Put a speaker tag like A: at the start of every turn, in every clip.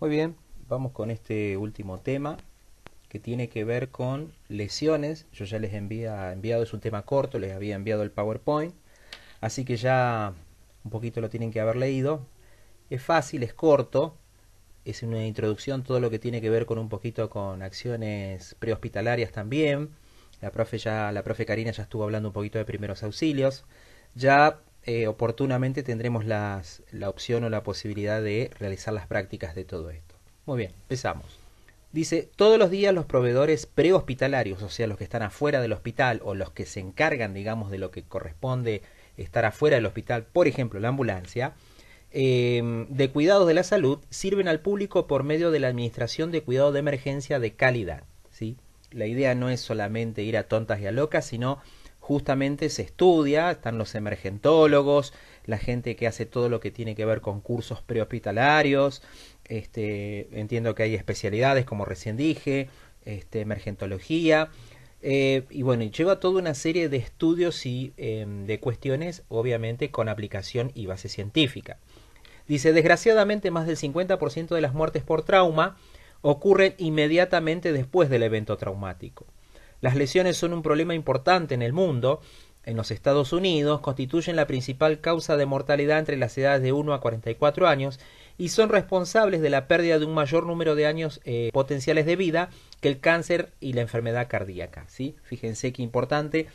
A: Muy bien, vamos con este último tema que tiene que ver con lesiones. Yo ya les había enviado, es un tema corto, les había enviado el PowerPoint, así que ya un poquito lo tienen que haber leído. Es fácil, es corto, es una introducción todo lo que tiene que ver con un poquito con acciones prehospitalarias también. La profe ya, la profe Karina ya estuvo hablando un poquito de primeros auxilios. Ya eh, oportunamente tendremos las, la opción o la posibilidad de realizar las prácticas de todo esto. Muy bien, empezamos. Dice, todos los días los proveedores prehospitalarios, o sea, los que están afuera del hospital o los que se encargan, digamos, de lo que corresponde estar afuera del hospital, por ejemplo, la ambulancia, em, de cuidados de la salud, sirven al público por medio de la Administración de Cuidado de Emergencia de Calidad. ¿sí? La idea no es solamente ir a tontas y a locas, sino justamente se estudia, están los emergentólogos, la gente que hace todo lo que tiene que ver con cursos prehospitalarios, este, entiendo que hay especialidades, como recién dije, este, emergentología, eh, y bueno, lleva toda una serie de estudios y em, de cuestiones, obviamente, con aplicación y base científica. Dice, desgraciadamente más del 50% de las muertes por trauma ocurren inmediatamente después del evento traumático. Las lesiones son un problema importante en el mundo. En los Estados Unidos constituyen la principal causa de mortalidad entre las edades de 1 a 44 años y son responsables de la pérdida de un mayor número de años eh, potenciales de vida que el cáncer y la enfermedad cardíaca. ¿sí? Fíjense qué importante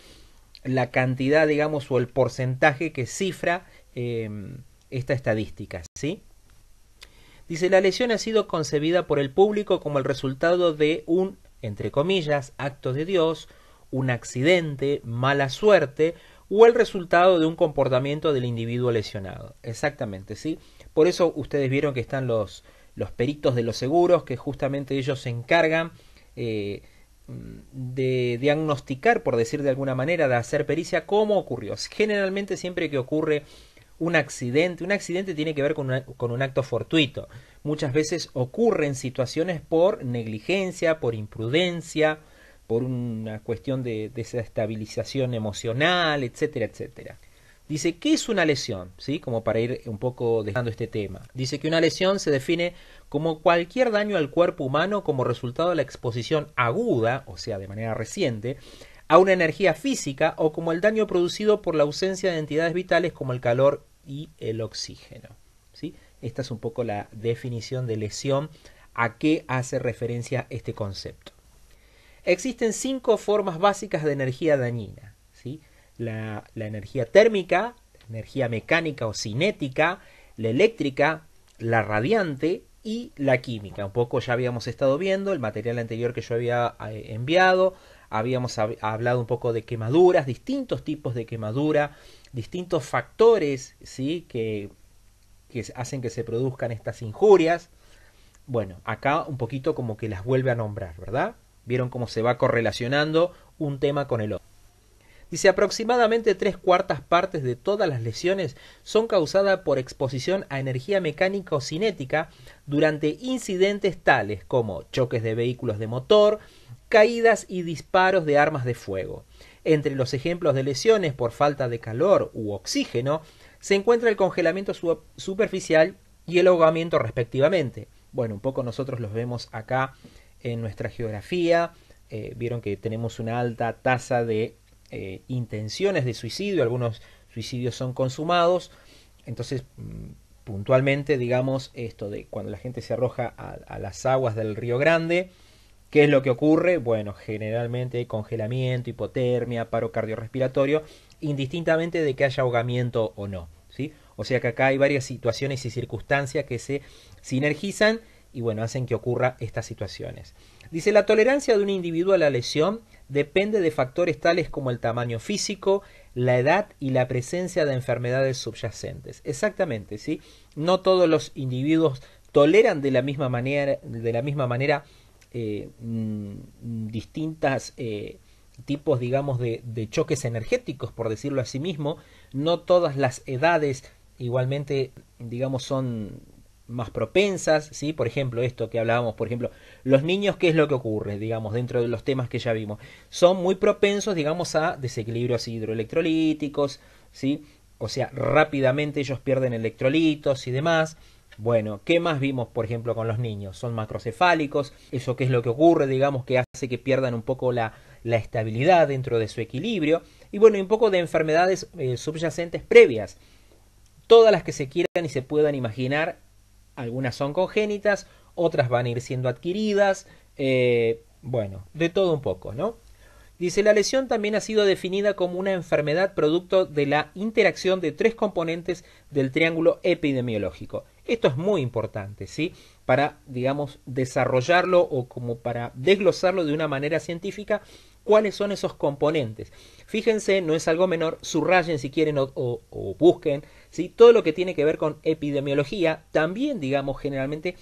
A: la cantidad, digamos, o el porcentaje que cifra em, esta estadística. ¿sí? Dice, la lesión ha sido concebida por el público como el resultado de un entre comillas, actos de Dios, un accidente, mala suerte o el resultado de un comportamiento del individuo lesionado. Exactamente, ¿sí? Por eso ustedes vieron que están los, los peritos de los seguros, que justamente ellos se encargan eh, de diagnosticar, por decir de alguna manera, de hacer pericia cómo ocurrió. Generalmente siempre que ocurre un accidente. Un accidente tiene que ver con, un acto fortuito. Muchas veces ocurren situaciones por negligencia, por imprudencia, por una cuestión de desestabilización emocional, etcétera, etcétera. Dice, ¿qué es una lesión? ¿Sí? Como para ir un poco dejando este tema. Dice que una lesión se define como cualquier daño al cuerpo humano como resultado de la exposición aguda, o sea, de manera reciente, a una energía física o como el daño producido por la ausencia de entidades vitales como el calor y el oxígeno. ¿sí? Esta es un poco la definición de lesión, a qué hace referencia este concepto. Existen cinco formas básicas de energía dañina. ¿sí? La, la energía térmica, la energía mecánica o cinética, la eléctrica, la radiante y la química. Un poco ya habíamos estado viendo el material anterior que yo había eh, enviado, habíamos hablado un poco de quemaduras, distintos tipos de quemadura, distintos factores ¿sí? que, que hacen que se produzcan estas injurias. Bueno, acá un poquito como que las vuelve a nombrar, ¿verdad? Vieron cómo se va correlacionando un tema con el otro. Dice aproximadamente tres cuartas partes de todas las lesiones son causadas por exposición a energía mecánica o cinética durante incidentes tales como choques de vehículos de motor, caídas y disparos de armas de fuego. Entre los ejemplos de lesiones por falta de calor u oxígeno se encuentra el congelamiento superficial y el ahogamiento respectivamente. Bueno, un poco nosotros los vemos acá en nuestra geografía. Eh, vieron que tenemos una alta tasa de eh, intenciones de suicidio, algunos suicidios son consumados. Entonces, mm, puntualmente, digamos, esto de cuando la gente se arroja a las aguas del Río Grande, ¿Qué es lo que ocurre? Bueno, generalmente congelamiento, hipotermia, paro cardiorrespiratorio, indistintamente de que haya ahogamiento o no. ¿sí? O sea que acá hay varias situaciones y circunstancias que se sinergizan y bueno, hacen que ocurra estas situaciones. Dice, la tolerancia de un individuo a la lesión depende de factores tales como el tamaño físico, la edad y la presencia de enfermedades subyacentes. Exactamente, ¿sí? No todos los individuos toleran de la misma manera, de la misma manera distintos eh, mm, mm, distintas eh, tipos, digamos, de, de, choques energéticos, por decirlo así mismo. No todas las edades igualmente, digamos, son más propensas, ¿sí? Por ejemplo, esto que hablábamos, por ejemplo, los niños, ¿qué es lo que ocurre, digamos, dentro de los temas que ya vimos? Son muy propensos, digamos, a desequilibrios hidroelectrolíticos, ¿sí? O sea, rápidamente ellos pierden electrolitos y demás. Bueno, ¿qué más vimos, por ejemplo, con los niños? Son macrocefálicos, eso qué es lo que ocurre, digamos, que hace que pierdan un poco la, estabilidad dentro de su equilibrio. Y bueno, un poco de enfermedades eh, subyacentes previas. Todas las que se quieran y se puedan imaginar, algunas son congénitas, otras van a ir siendo adquiridas, eh, bueno, de todo un poco, ¿no? Dice, la lesión también ha sido definida como una enfermedad producto de la interacción de tres componentes del triángulo epidemiológico. Esto es muy importante, ¿sí? Para, digamos, desarrollarlo o como para desglosarlo de una manera científica, cuáles son esos componentes. Fíjense, no es algo menor, subrayen si quieren o, busquen, ¿sí? Todo lo que tiene que ver con epidemiología también, digamos, generalmente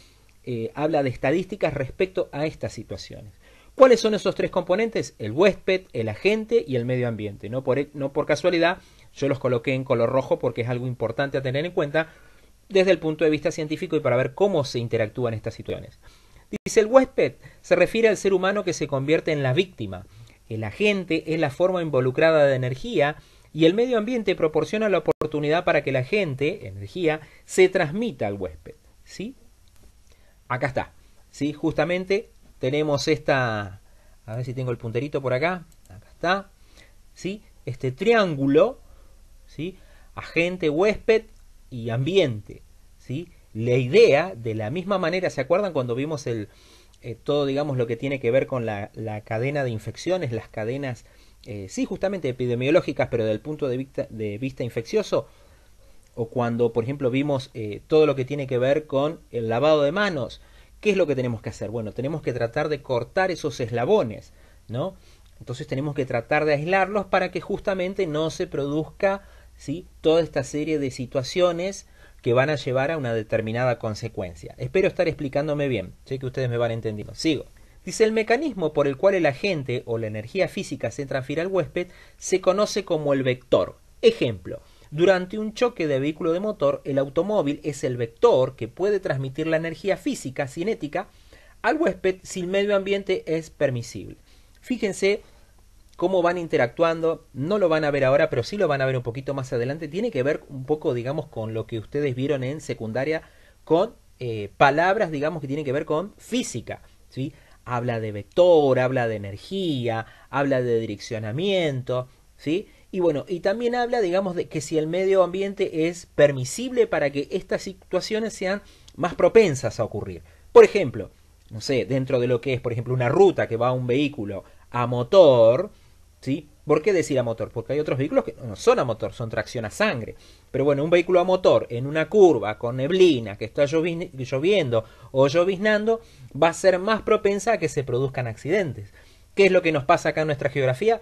A: eh, habla de estadísticas respecto a estas situaciones. ¿Cuáles son esos tres componentes? El huésped, el agente y el medio ambiente. No por, no por casualidad yo los coloqué en color rojo porque es algo importante a tener en cuenta desde el punto de vista científico y para ver cómo se interactúan estas situaciones. Dice el huésped, se refiere al ser humano que se convierte en la víctima. El agente es la forma involucrada de energía y el medio ambiente proporciona la oportunidad para que la gente, energía, se transmita al huésped. ¿Sí? Acá está. ¿Sí? Justamente tenemos esta, a ver si tengo el punterito por acá, acá está, ¿sí? Este triángulo, ¿sí? Agente, huésped y ambiente, ¿sí? La idea, de la misma manera, ¿se acuerdan cuando vimos el, eh, todo, digamos, lo que tiene que ver con la, cadena de infecciones, las cadenas, eh, sí, justamente epidemiológicas, pero del punto de vista, de vista infeccioso? O cuando, por ejemplo, vimos eh, todo lo que tiene que ver con el lavado de manos, ¿Qué es lo que tenemos que hacer? Bueno, tenemos que tratar de cortar esos eslabones, ¿no? Entonces tenemos que tratar de aislarlos para que justamente no se produzca ¿sí? toda esta serie de situaciones que van a llevar a una determinada consecuencia. Espero estar explicándome bien, sé que ustedes me van entendiendo. Sigo. Dice el mecanismo por el cual el agente o la energía física se transfiere al huésped se conoce como el vector. Ejemplo, durante un choque de vehículo de motor, el automóvil es el vector que puede transmitir la energía física cinética al huésped si el medio ambiente es permisible. Fíjense cómo van interactuando, no lo van a ver ahora, pero sí lo van a ver un poquito más adelante. Tiene que ver un poco, digamos, con lo que ustedes vieron en secundaria, con eh, palabras, digamos, que tienen que ver con física. ¿sí? Habla de vector, habla de energía, habla de direccionamiento, ¿sí? Y bueno, y también habla, digamos, de que si el medio ambiente es permisible para que estas situaciones sean más propensas a ocurrir. Por ejemplo, no sé, dentro de lo que es, por ejemplo, una ruta que va a un vehículo a motor, ¿sí? ¿Por qué decir a motor? Porque hay otros vehículos que no son a motor, son tracción a sangre. Pero bueno, un vehículo a motor en una curva con neblina que está lloviendo o lloviznando va a ser más propensa a que se produzcan accidentes. ¿Qué es lo que nos pasa acá en nuestra geografía?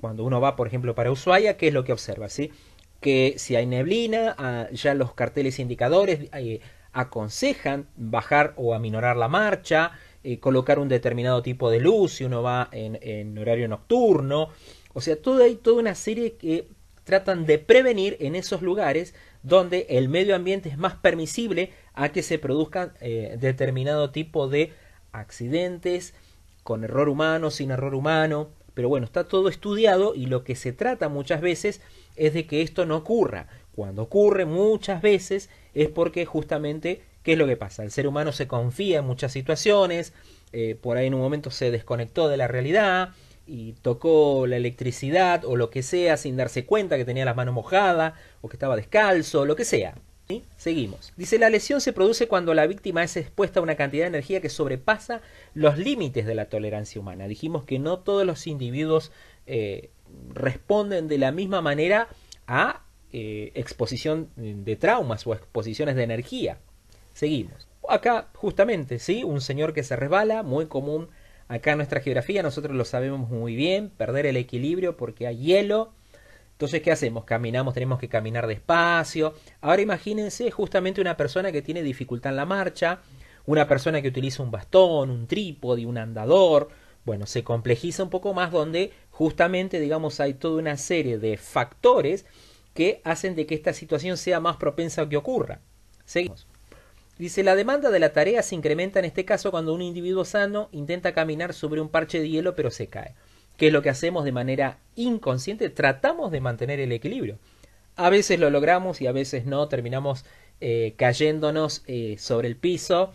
A: cuando uno va, por ejemplo, para Ushuaia, ¿qué es lo que observa? ¿sí? Que si hay neblina, ah, ya los carteles indicadores eh, aconsejan bajar o aminorar la marcha, eh, colocar un determinado tipo de luz si uno va en, horario nocturno. O sea, todo hay toda una serie que tratan de prevenir en esos lugares donde el medio ambiente es más permisible a que se produzcan eh, determinado tipo de accidentes con error humano, sin error humano. Pero bueno, está todo estudiado y lo que se trata muchas veces es de que esto no ocurra. Cuando ocurre muchas veces es porque justamente, ¿qué es lo que pasa? El ser humano se confía en muchas situaciones, eh, por ahí en un momento se desconectó de la realidad y tocó la electricidad o lo que sea sin darse cuenta que tenía las manos mojadas o que estaba descalzo, lo que sea. Seguimos. Dice, la lesión se produce cuando la víctima es expuesta a una cantidad de energía que sobrepasa los límites de la tolerancia humana. Dijimos que no todos los individuos eh, responden de la misma manera a eh, exposición de traumas o exposiciones de energía. Seguimos. Acá, justamente, ¿sí? Un señor que se resbala, muy común acá en nuestra geografía, nosotros lo sabemos muy bien, perder el equilibrio porque hay hielo entonces, ¿qué hacemos? Caminamos, tenemos que caminar despacio. Ahora imagínense justamente una persona que tiene dificultad en la marcha, una persona que utiliza un bastón, un trípode, un andador. Bueno, se complejiza un poco más donde justamente, digamos, hay toda una serie de factores que hacen de que esta situación sea más propensa a que ocurra. Seguimos. Dice, la demanda de la tarea se incrementa en este caso cuando un individuo sano intenta caminar sobre un parche de hielo pero se cae que es lo que hacemos de manera inconsciente, tratamos de mantener el equilibrio. A veces lo logramos y a veces no, terminamos eh, cayéndonos eh, sobre el piso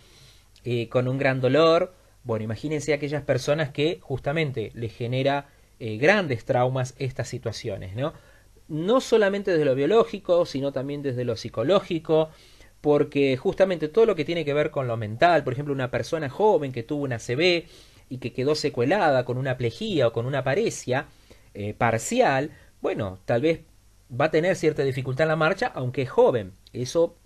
A: eh, con un gran dolor. Bueno, imagínense aquellas personas que justamente les genera grandes traumas estas situaciones, ¿no? No solamente desde lo biológico, sino también desde lo psicológico, porque justamente todo lo que tiene que ver con lo mental, por ejemplo, una persona joven que tuvo una ACV, y que quedó secuelada con una plejía o con una paresia eh, parcial, bueno, tal vez va a tener cierta dificultad en la marcha, aunque es joven. Eso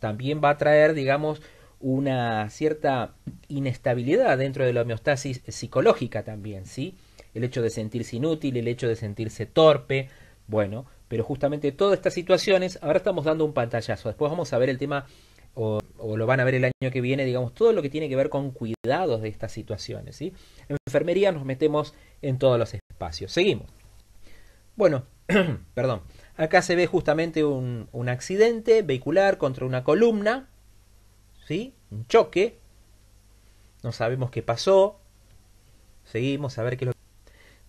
A: también va a traer, digamos, una cierta inestabilidad dentro de la homeostasis psicológica también, ¿sí? El hecho de sentirse inútil, el hecho de sentirse torpe, bueno, pero justamente todas estas situaciones, ahora estamos dando un pantallazo, después vamos a ver el tema o, lo van a ver el año que viene, digamos, todo lo que tiene que ver con cuidados de estas situaciones. ¿sí? En enfermería nos metemos en todos los espacios. Seguimos. Bueno, perdón. Acá se ve justamente un, accidente vehicular contra una columna, ¿sí? Un choque. No sabemos qué pasó. Seguimos a ver qué es lo que...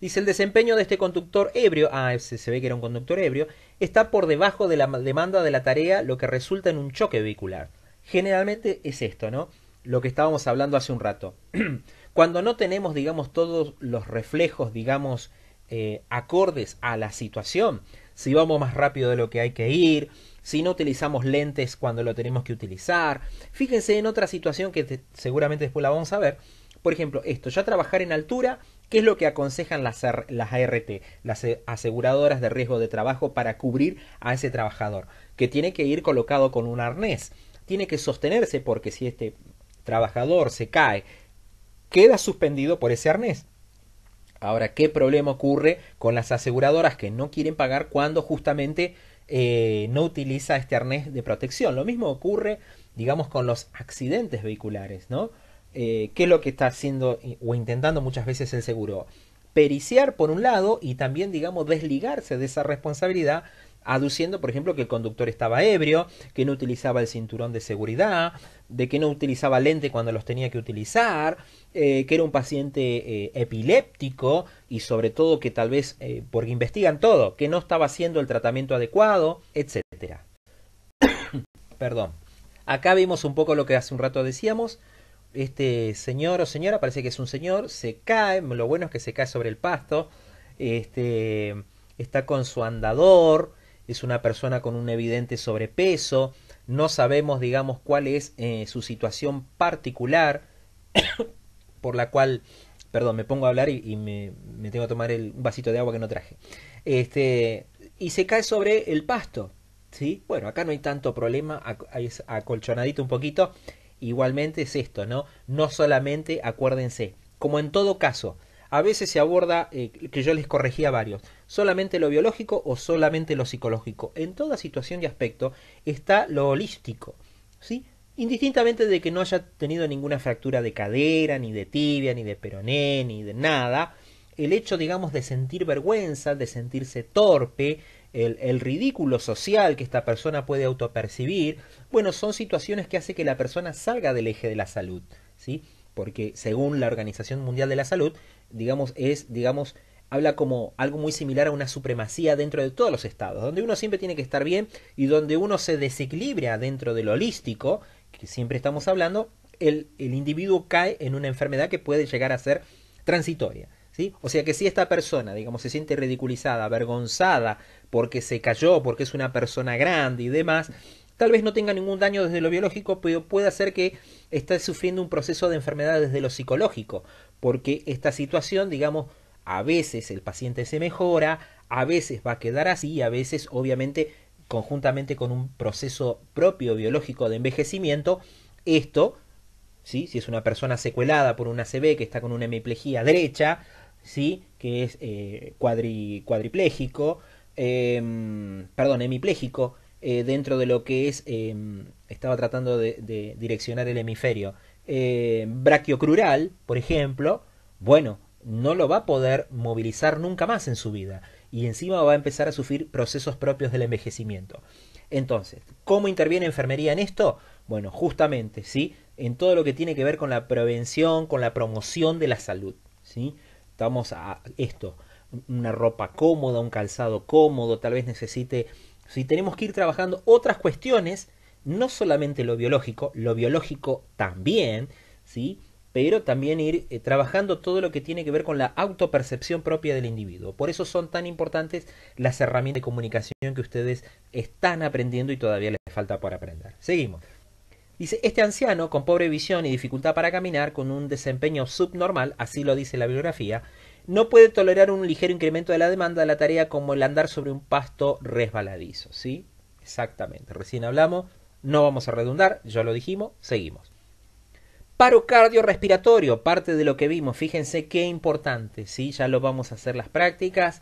A: Dice el desempeño de este conductor ebrio, ah, se, ve que era un conductor ebrio, está por debajo de la demanda de la tarea, lo que resulta en un choque vehicular generalmente es esto, ¿no? Lo que estábamos hablando hace un rato. Cuando no tenemos, digamos, todos los reflejos, digamos, eh, acordes a la situación, si vamos más rápido de lo que hay que ir, si no utilizamos lentes cuando lo tenemos que utilizar. Fíjense en otra situación que seguramente después la vamos a ver. Por ejemplo, esto, ya trabajar en altura, ¿qué es lo que aconsejan las, las ART, las aseguradoras de riesgo de trabajo, para cubrir a ese trabajador? Que tiene que ir colocado con un arnés tiene que sostenerse porque si este trabajador se cae, queda suspendido por ese arnés. Ahora, ¿qué problema ocurre con las aseguradoras que no quieren pagar cuando justamente eh, no utiliza este arnés de protección? Lo mismo ocurre, digamos, con los accidentes vehiculares, ¿no? Eh, ¿Qué es lo que está haciendo o intentando muchas veces el seguro? Periciar por un lado y también, digamos, desligarse de esa responsabilidad aduciendo, por ejemplo, que el conductor estaba ebrio, que no utilizaba el cinturón de seguridad, de que no utilizaba lente cuando los tenía que utilizar, eh, que era un paciente eh, epiléptico y sobre todo que tal vez, eh, porque investigan todo, que no estaba haciendo el tratamiento adecuado, etcétera. Perdón. Acá vimos un poco lo que hace un rato decíamos. Este señor o señora, parece que es un señor, se cae, lo bueno es que se cae sobre el pasto, este, está con su andador, es una persona con un evidente sobrepeso, no sabemos, digamos, cuál es eh, su situación particular por la cual, perdón, me pongo a hablar y, me, tengo que tomar el vasito de agua que no traje. Este, y se cae sobre el pasto, ¿sí? Bueno, acá no hay tanto problema, es acolchonadito un poquito. Igualmente es esto, ¿no? No solamente, acuérdense, como en todo caso, a veces se aborda, eh, que yo les corregía varios, solamente lo biológico o solamente lo psicológico. En toda situación y aspecto está lo holístico, ¿sí? Indistintamente de que no haya tenido ninguna fractura de cadera, ni de tibia, ni de peroné, ni de nada, el hecho, digamos, de sentir vergüenza, de sentirse torpe, el, ridículo social que esta persona puede autopercibir, bueno, son situaciones que hace que la persona salga del eje de la salud, ¿sí? Porque según la Organización Mundial de la Salud, digamos, es, digamos, habla como algo muy similar a una supremacía dentro de todos los estados, donde uno siempre tiene que estar bien y donde uno se desequilibra dentro de lo holístico, que siempre estamos hablando, el, individuo cae en una enfermedad que puede llegar a ser transitoria. ¿Sí? O sea que si esta persona, digamos, se siente ridiculizada, avergonzada porque se cayó, porque es una persona grande y demás, tal vez no tenga ningún daño desde lo biológico, pero puede hacer que esté sufriendo un proceso de enfermedad desde lo psicológico, porque esta situación, digamos, a veces el paciente se mejora, a veces va a quedar así, a veces obviamente conjuntamente con un proceso propio biológico de envejecimiento, esto, si es una persona secuelada por una CB que está con una hemiplejía derecha, ¿sí? que es eh, em, perdón, hemipléjico, eh, dentro de lo que es, em, estaba tratando de direccionar el hemisferio, eh, brachiocrural, por ejemplo, bueno, no lo va a poder movilizar nunca más en su vida y encima va a empezar a sufrir procesos propios del envejecimiento. Entonces, ¿cómo interviene enfermería en esto? Bueno, justamente, ¿sí? En todo lo que tiene que ver con la prevención, con la promoción de la salud, ¿sí? Estamos a esto, una ropa cómoda, un calzado cómodo, tal vez necesite, si tenemos que ir trabajando otras cuestiones no solamente lo biológico, lo biológico también, ¿sí? pero también ir eh, trabajando todo lo que tiene que ver con la autopercepción propia del individuo. Por eso son tan importantes las herramientas de comunicación que ustedes están aprendiendo y todavía les falta por aprender. Seguimos. Dice, este anciano con pobre visión y dificultad para caminar, con un desempeño subnormal, así lo dice la biografía, no puede tolerar un ligero incremento de la demanda de la tarea como el andar sobre un pasto resbaladizo, ¿sí? Exactamente, recién hablamos no vamos a redundar, ya lo dijimos, seguimos. Paro respiratorio, parte de lo que vimos, fíjense qué importante, ¿sí? ya lo vamos a hacer las prácticas.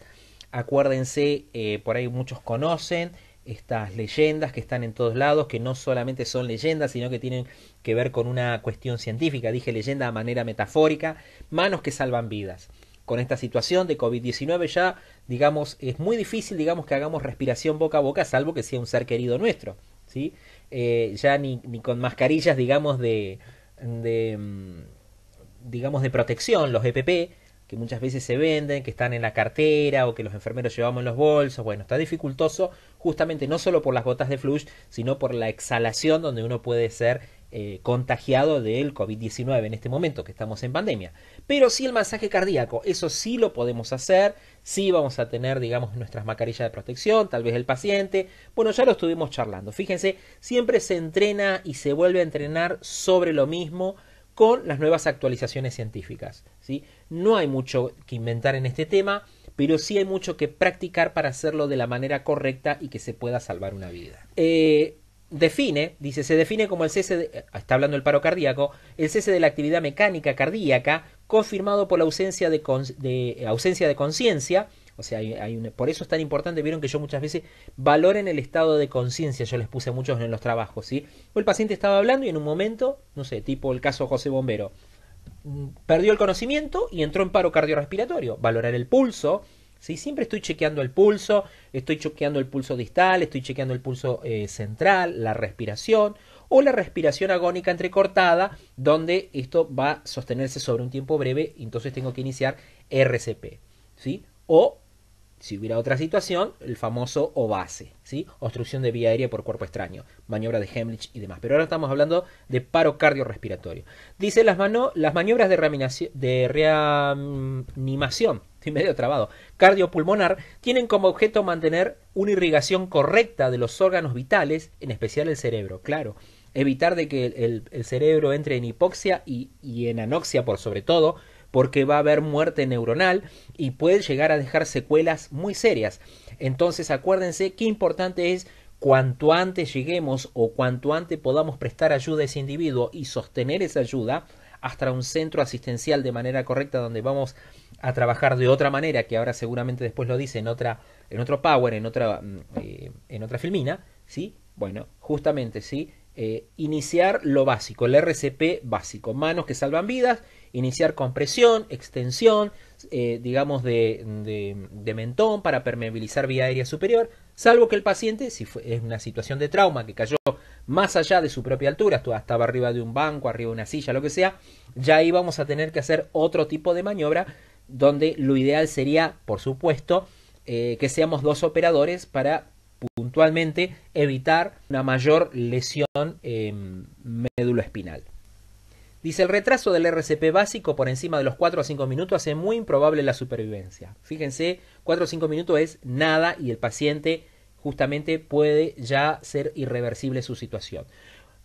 A: Acuérdense, eh, por ahí muchos conocen estas leyendas que están en todos lados, que no solamente son leyendas, sino que tienen que ver con una cuestión científica, dije leyenda de manera metafórica, manos que salvan vidas. Con esta situación de COVID-19 ya, digamos, es muy difícil, digamos, que hagamos respiración boca a boca, salvo que sea un ser querido nuestro, ¿sí? Eh, ya ni, ni, con mascarillas, digamos, de, de, mm, digamos, de protección, los EPP, que muchas veces se venden, que están en la cartera o que los enfermeros llevamos en los bolsos. Bueno, está dificultoso justamente no solo por las gotas de flush, sino por la exhalación donde uno puede ser eh, contagiado del COVID-19 en este momento que estamos en pandemia. Pero sí el masaje cardíaco, eso sí lo podemos hacer, sí vamos a tener, digamos, nuestras mascarillas de protección, tal vez el paciente. Bueno, ya lo estuvimos charlando. Fíjense, siempre se entrena y se vuelve a entrenar sobre lo mismo con las nuevas actualizaciones científicas. ¿sí? No hay mucho que inventar en este tema pero sí hay mucho que practicar para hacerlo de la manera correcta y que se pueda salvar una vida. Eh, define, dice, se define como el cese, eh, está hablando el paro cardíaco, el cese de la actividad mecánica cardíaca, confirmado por la ausencia de, eh, ausencia de conciencia, o sea, hay, por eso es tan importante, vieron que yo muchas veces valoren el estado de conciencia, yo les puse muchos en los trabajos, ¿sí? O el paciente estaba hablando y en un momento, no sé, tipo el caso José Bombero, mm, perdió el conocimiento y entró en paro cardiorrespiratorio, valorar el pulso, ¿sí? Siempre estoy chequeando el pulso, estoy chequeando el pulso distal, estoy chequeando el pulso eh, central, la respiración o la respiración agónica entrecortada, donde esto va a sostenerse sobre un tiempo breve, entonces tengo que iniciar RCP, O si hubiera otra situación, el famoso obase, ¿sí? Obstrucción de vía aérea por cuerpo extraño, maniobra de Hemlich y demás. Pero ahora estamos hablando de paro cardiorrespiratorio. Dice las, las maniobras de reanimación estoy medio trabado, cardiopulmonar, tienen como objeto mantener una irrigación correcta de los órganos vitales, en especial el cerebro, claro. Evitar de que el, cerebro entre en hipoxia y, y en anoxia por sobre todo, porque va a haber muerte neuronal y puede llegar a dejar secuelas muy serias. Entonces acuérdense qué importante es cuanto antes lleguemos o cuanto antes podamos prestar ayuda a ese individuo y sostener esa ayuda hasta un centro asistencial de manera correcta donde vamos a trabajar de otra manera, que ahora seguramente después lo dice en otra, en otro Power, en otra, mm, eh, en otra filmina, ¿sí? Bueno, justamente, ¿sí? Eh, iniciar lo básico, el RCP básico, manos que salvan vidas, iniciar compresión, extensión, eh, digamos, de, de, mentón para permeabilizar vía aérea superior, salvo que el paciente, si es una situación de trauma que cayó más allá de su propia altura, estaba arriba de un banco, arriba de una silla, lo que sea, ya íbamos a tener que hacer otro tipo de maniobra donde lo ideal sería, por supuesto, eh, que seamos dos operadores para puntualmente evitar una mayor lesión médula espinal. Dice, el retraso del RCP básico por encima de los 4 a 5 minutos hace muy improbable la supervivencia. Fíjense, 4 o 5 minutos es nada y el paciente justamente puede ya ser irreversible su situación.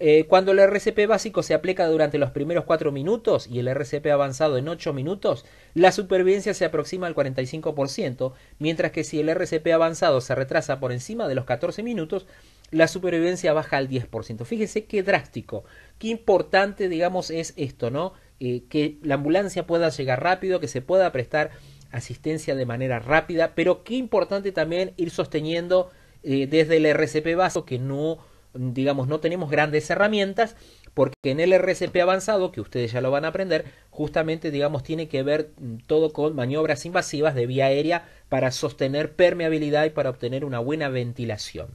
A: Eh, cuando el RCP básico se aplica durante los primeros 4 minutos y el RCP avanzado en 8 minutos, la supervivencia se aproxima al 45%, mientras que si el RCP avanzado se retrasa por encima de los 14 minutos, la supervivencia baja al 10%. Fíjese qué drástico, qué importante, digamos, es esto, ¿no? Eh, que la ambulancia pueda llegar rápido, que se pueda prestar asistencia de manera rápida, pero qué importante también ir sosteniendo eh, desde el RCP básico que no digamos, no tenemos grandes herramientas porque en el RCP avanzado, que ustedes ya lo van a aprender, justamente, digamos, tiene que ver mm, todo con maniobras invasivas de vía aérea para sostener permeabilidad y para obtener una buena ventilación.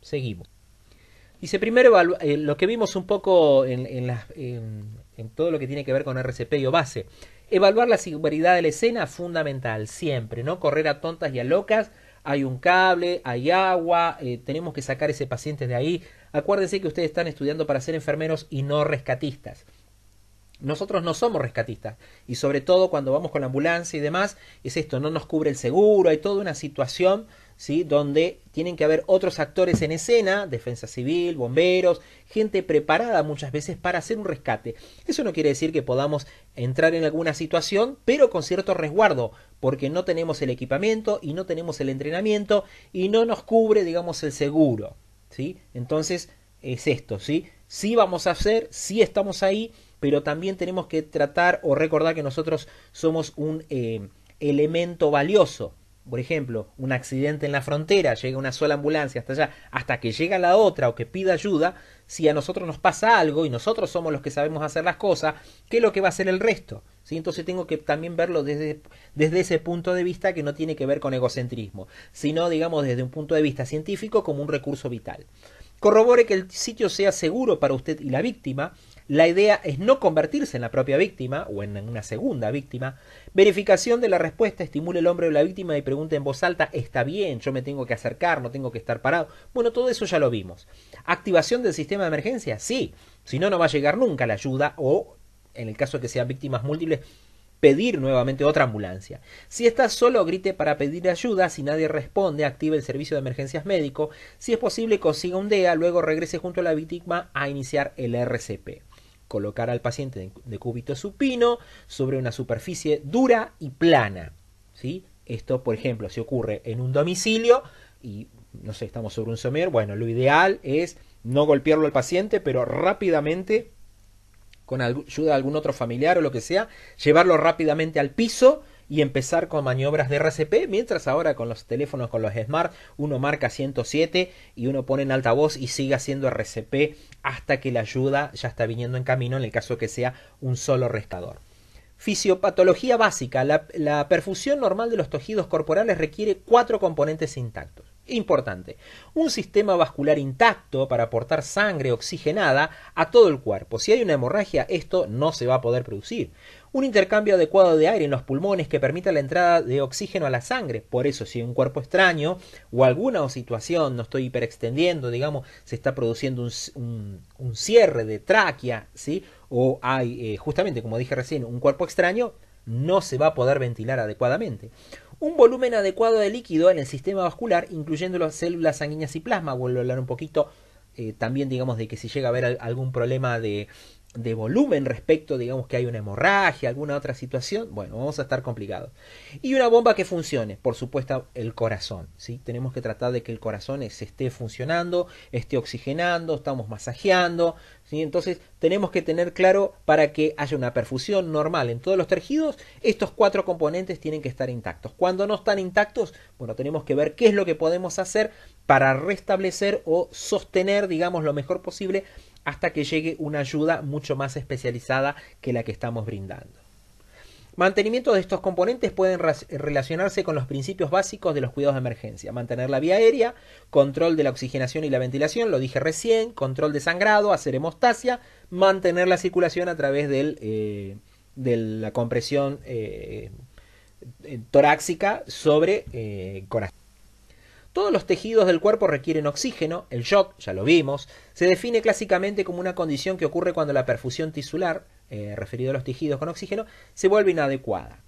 A: Seguimos. Dice, primero eh, lo que vimos un poco en, todo lo que tiene que ver con RCP y base. Evaluar la seguridad de la escena, fundamental, siempre, ¿no? Correr a tontas y a locas hay un cable, hay agua, eh, tenemos que sacar ese paciente de ahí. Acuérdense que ustedes están estudiando para ser enfermeros y no rescatistas. Nosotros no somos rescatistas y sobre todo cuando vamos con la ambulancia y demás, es esto, no nos cubre el seguro, hay toda una situación donde tienen que haber otros actores en escena, defensa civil, bomberos, gente preparada muchas veces para hacer un rescate. Eso no quiere decir que podamos entrar en alguna situación, pero con cierto resguardo, porque no tenemos el equipamiento y no tenemos el entrenamiento y no nos cubre, digamos, el seguro. ¿sí? Entonces, es esto, ¿sí? Sí vamos a hacer, sí estamos ahí, pero también tenemos que tratar o recordar que nosotros somos un eh, elemento valioso por ejemplo, un accidente en la frontera, llega una sola ambulancia hasta allá, hasta que llega la otra o que pida ayuda, si a nosotros nos pasa algo y nosotros somos los que sabemos hacer las cosas, ¿qué es lo que va a hacer el resto? ¿Sí? Entonces tengo que también verlo desde, desde ese punto de vista que no tiene que ver con egocentrismo, sino, digamos, desde un punto de vista científico como un recurso vital. Corrobore que el sitio sea seguro para usted y la víctima, la idea es no convertirse en la propia víctima o en una segunda víctima. Verificación de la respuesta, estimule el hombre o la víctima y pregunte en voz alta, está bien, yo me tengo que acercar, no tengo que estar parado. Bueno, todo eso ya lo vimos. Activación del sistema de emergencia, sí, si no, no va a llegar nunca la ayuda o, en el caso de que sean víctimas múltiples, pedir nuevamente otra ambulancia. Si está solo, grite para pedir ayuda. Si nadie responde, active el servicio de emergencias médico. Si es posible, consiga un DEA, luego regrese junto a la víctima a iniciar el RCP colocar al paciente de cúbito supino sobre una superficie dura y plana. ¿sí? Esto, por ejemplo, si ocurre en un domicilio y no sé, estamos sobre un somer, bueno, lo ideal es no golpearlo al paciente, pero rápidamente, con ayuda de algún otro familiar o lo que sea, llevarlo rápidamente al piso y empezar con maniobras de RCP, mientras ahora con los teléfonos, con los smart, uno marca 107 y uno pone en altavoz y sigue haciendo RCP hasta que la ayuda ya está viniendo en camino en el caso que sea un solo restador. Fisiopatología básica. La, la, perfusión normal de los tejidos corporales requiere cuatro componentes intactos. Importante. Un sistema vascular intacto para aportar sangre oxigenada a todo el cuerpo. Si hay una hemorragia, esto no se va a poder producir un intercambio adecuado de aire en los pulmones que permita la entrada de oxígeno a la sangre. Por eso, si un cuerpo extraño o alguna situación, no estoy hiperextendiendo, digamos, se está produciendo un, cierre de tráquea, ¿sí? o hay, eh, justamente como dije recién, un cuerpo extraño, no se va a poder ventilar adecuadamente. Un volumen adecuado de líquido en el sistema vascular, incluyendo las células sanguíneas y plasma. Vuelvo a hablar un poquito eh, también, digamos, de que si llega a haber algún problema de, de volumen respecto, digamos que hay una hemorragia, alguna otra situación, bueno, vamos a estar complicados. Y una bomba que funcione, por supuesto, el corazón, Tenemos que tratar de que el corazón se esté funcionando, esté oxigenando, estamos masajeando, ¿sí? Entonces tenemos que tener claro para que haya una perfusión normal en todos los tejidos, estos cuatro componentes tienen que estar intactos. Cuando no están intactos, bueno, tenemos que ver qué es lo que podemos hacer para restablecer o sostener, digamos, lo mejor posible hasta que llegue una ayuda mucho más especializada que la que estamos brindando. Mantenimiento de estos componentes pueden relacionarse con los principios básicos de los cuidados de emergencia. Mantener la vía aérea, control de la oxigenación y la ventilación, lo dije recién, control de sangrado, hacer hemostasia, mantener la circulación a través eh, de la compresión toráxica eh, eh, torácica sobre corazón. Todos los tejidos del cuerpo requieren oxígeno, el shock, ya lo vimos, se define clásicamente como una condición que ocurre cuando la perfusión tisular, eh, referido a los tejidos con oxígeno, se vuelve inadecuada.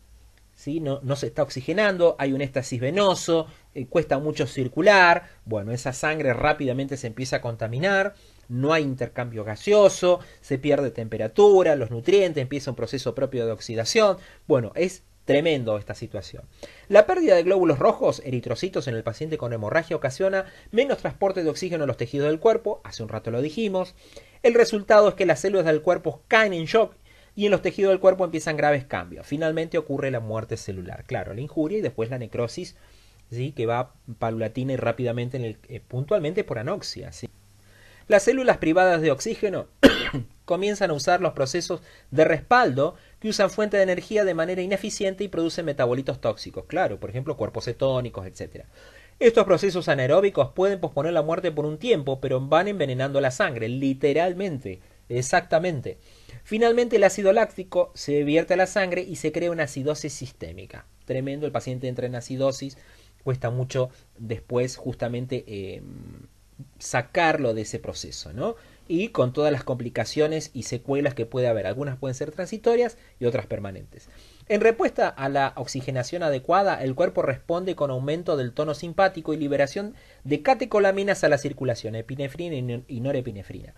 A: Si No, se está oxigenando, hay un éxtasis venoso, eh, cuesta mucho circular, bueno, esa sangre rápidamente se empieza a contaminar, no hay intercambio gaseoso, se pierde temperatura, los nutrientes, empieza un proceso propio de oxidación, bueno, es Tremendo esta situación. La pérdida de glóbulos rojos, eritrocitos, en el paciente con hemorragia ocasiona menos transporte de oxígeno a los tejidos del cuerpo, hace un rato lo dijimos. El resultado es que las células del cuerpo caen en shock y en los tejidos del cuerpo empiezan graves cambios. Finalmente ocurre la muerte celular, claro, la injuria y después la necrosis, ¿sí? que va paulatina y rápidamente, eh, puntualmente por anoxia. ¿sí? Las células privadas de oxígeno comienzan a usar los procesos de respaldo que usan fuente de energía de manera ineficiente y producen metabolitos tóxicos, claro, por ejemplo cuerpos cetónicos, etc. Estos procesos anaeróbicos pueden posponer la muerte por un tiempo, pero van envenenando la sangre, literalmente, exactamente. Finalmente el ácido láctico se vierte a la sangre y se crea una acidosis sistémica. Tremendo, el paciente entra en acidosis, cuesta mucho después justamente em, sacarlo de ese proceso, ¿no? y con todas las complicaciones y secuelas que puede haber. Algunas pueden ser transitorias y otras permanentes. En respuesta a la oxigenación adecuada, el cuerpo responde con aumento del tono simpático y liberación de catecolaminas a la circulación, epinefrina y norepinefrina.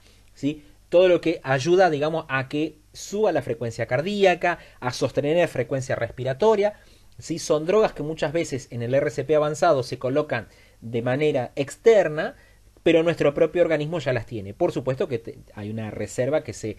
A: Todo lo que ayuda, digamos, a que suba la frecuencia cardíaca, a sostener la frecuencia respiratoria. ¿sí? Son drogas que muchas veces en el RCP avanzado se colocan de manera externa pero nuestro propio organismo ya las tiene. Por supuesto que hay una reserva que se,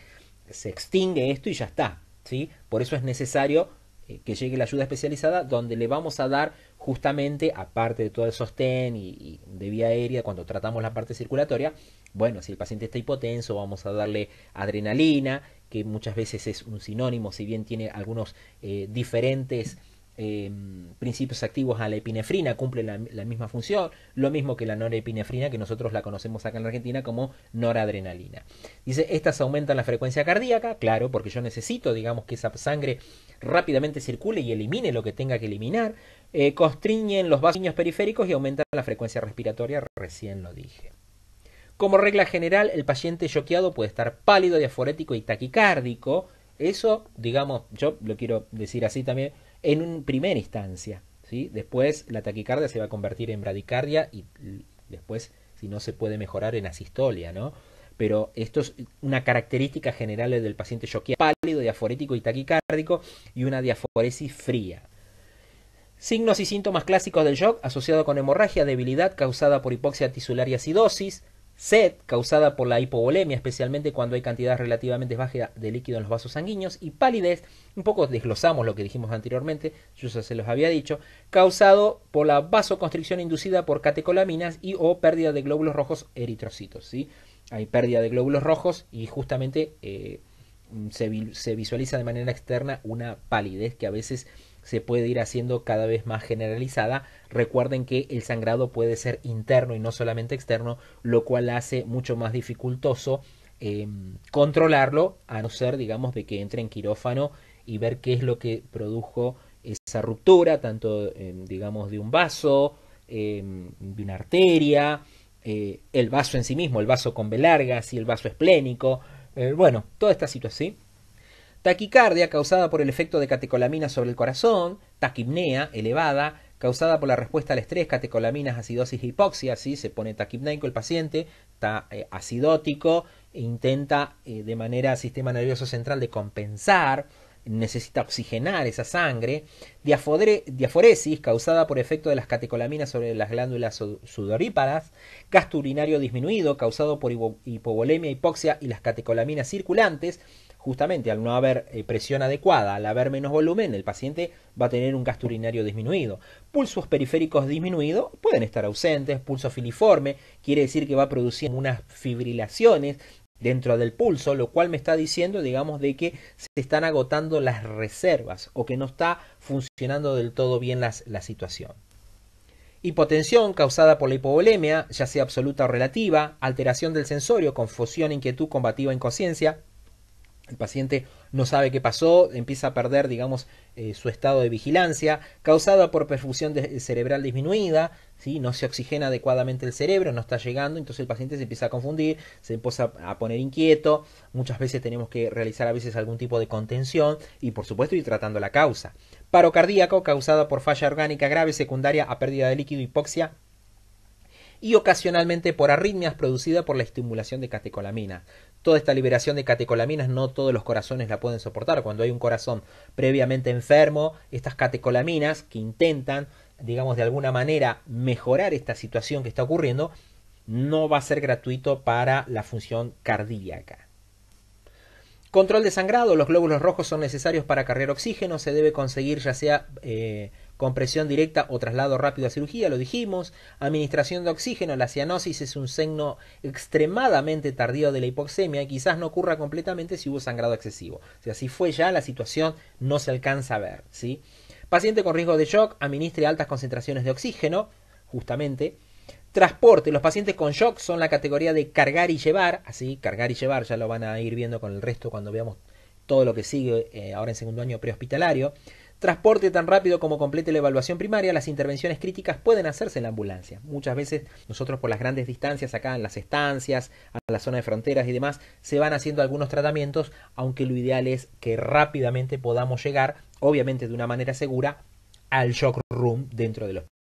A: se, extingue esto y ya está. ¿sí? Por eso es necesario eh, que llegue la ayuda especializada donde le vamos a dar justamente, aparte de todo el sostén y, de vía aérea, cuando tratamos la parte circulatoria, bueno, si el paciente está hipotenso, vamos a darle adrenalina, que muchas veces es un sinónimo, si bien tiene algunos eh, diferentes Em, principios activos a la epinefrina, cumplen la, misma función, lo mismo que la norepinefrina que nosotros la conocemos acá en la Argentina como noradrenalina. Dice, estas aumentan la frecuencia cardíaca, claro, porque yo necesito, digamos, que esa sangre rápidamente circule y elimine lo que tenga que eliminar, eh, constriñen los vasos periféricos y aumentan la frecuencia respiratoria, recién lo dije. Como regla general, el paciente choqueado puede estar pálido, diaforético y taquicárdico. Eso, digamos, yo lo quiero decir así también, en un primera instancia. ¿sí? Después la taquicardia se va a convertir en bradicardia y después, si no se puede mejorar, en asistolia. ¿no? Pero esto es una característica general del paciente choqueado, pálido, diaforético y taquicárdico y una diaforesis fría. Signos y síntomas clásicos del shock asociado con hemorragia, debilidad causada por hipoxia tisular y acidosis, sed causada por la hipovolemia, especialmente cuando hay cantidad relativamente baja de líquido en los vasos sanguíneos, y palidez, un poco desglosamos lo que dijimos anteriormente, yo ya se los había dicho, causado por la vasoconstricción inducida por catecolaminas y o pérdida de glóbulos rojos eritrocitos. ¿sí? Hay pérdida de glóbulos rojos y justamente eh, se, se visualiza de manera externa una palidez que a veces se puede ir haciendo cada vez más generalizada. Recuerden que el sangrado puede ser interno y no solamente externo, lo cual hace mucho más dificultoso em, controlarlo, a no ser, digamos, de que entre en quirófano y ver qué es lo que produjo esa ruptura, tanto, em, digamos, de un vaso, em, de una arteria, eh, el vaso en sí mismo, el vaso con B larga, si el vaso esplénico, eh, bueno, toda esta situación. Taquicardia causada por el efecto de catecolaminas sobre el corazón, taquipnea elevada causada por la respuesta al estrés, catecolaminas, acidosis e hipoxia, si se pone taquipneico el paciente, está eh, acidótico, e intenta eh, de manera sistema nervioso central de compensar, necesita oxigenar esa sangre, diaforesis causada por efecto de las catecolaminas sobre las glándulas sudoríparas, gasto urinario disminuido causado por hipovolemia, hipoxia y las catecolaminas circulantes, justamente al no haber eh, presión adecuada, al haber menos volumen, el paciente va a tener un gasto urinario disminuido. Pulsos periféricos disminuidos pueden estar ausentes, pulso filiforme quiere decir que va produciendo producir unas fibrilaciones dentro del pulso, lo cual me está diciendo, digamos, de que se están agotando las reservas o que no está funcionando del todo bien la situación. Hipotensión causada por la hipovolemia, ya sea absoluta o relativa, alteración del sensorio, confusión, inquietud combativa, inconsciencia, el paciente no sabe qué pasó, empieza a perder, digamos, eh, su estado de vigilancia, causada por perfusión eh, cerebral disminuida, no se oxigena adecuadamente el cerebro, no está llegando, entonces el paciente se empieza a confundir, se empieza a poner inquieto, muchas veces tenemos que realizar a veces algún tipo de contención y por supuesto ir tratando la causa. Paro cardíaco causado por falla orgánica grave secundaria a pérdida de líquido, hipoxia y ocasionalmente por arritmias producidas por la estimulación de catecolamina toda esta liberación de catecolaminas no todos los corazones la pueden soportar. Cuando hay un corazón previamente enfermo, estas catecolaminas que intentan, digamos, de alguna manera mejorar esta situación que está ocurriendo, no va a ser gratuito para la función cardíaca. Control de sangrado. Los glóbulos rojos son necesarios para cargar oxígeno. Se debe conseguir ya sea eh, compresión directa o traslado rápido a cirugía, lo dijimos, administración de oxígeno, la cianosis es un signo extremadamente tardío de la hipoxemia y quizás no ocurra completamente si hubo sangrado excesivo. Si así fue ya, la situación no se alcanza a ver, ¿sí? Paciente con riesgo de shock, administre altas concentraciones de oxígeno, justamente. Transporte, los pacientes con shock son la categoría de cargar y llevar, así, cargar y llevar, ya lo van a ir viendo con el resto cuando veamos todo lo que sigue eh, ahora en segundo año prehospitalario transporte tan rápido como complete la evaluación primaria, las intervenciones críticas pueden hacerse en la ambulancia. Muchas veces nosotros por las grandes distancias acá en las estancias, a la zona de fronteras y demás, se van haciendo algunos tratamientos, aunque lo ideal es que rápidamente podamos llegar, obviamente de una manera segura, al shock room dentro de los.